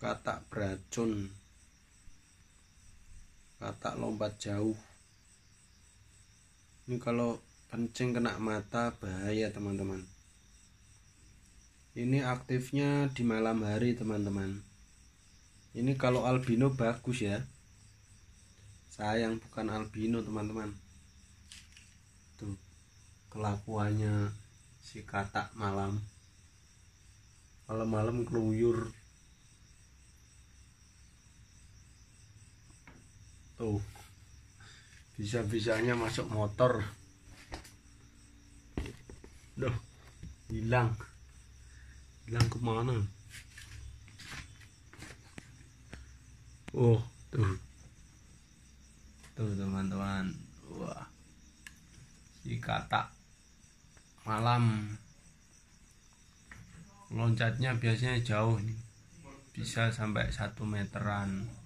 katak beracun katak lompat jauh ini kalau kencing kena mata bahaya teman-teman ini aktifnya di malam hari teman-teman ini kalau albino bagus ya sayang bukan albino teman-teman tuh kelakuannya si katak malam malam-malam keluyur tuh bisa-bisanya masuk motor Duh, hilang hilang kemana oh tuh tuh teman-teman wah si kata malam loncatnya biasanya jauh nih bisa sampai satu meteran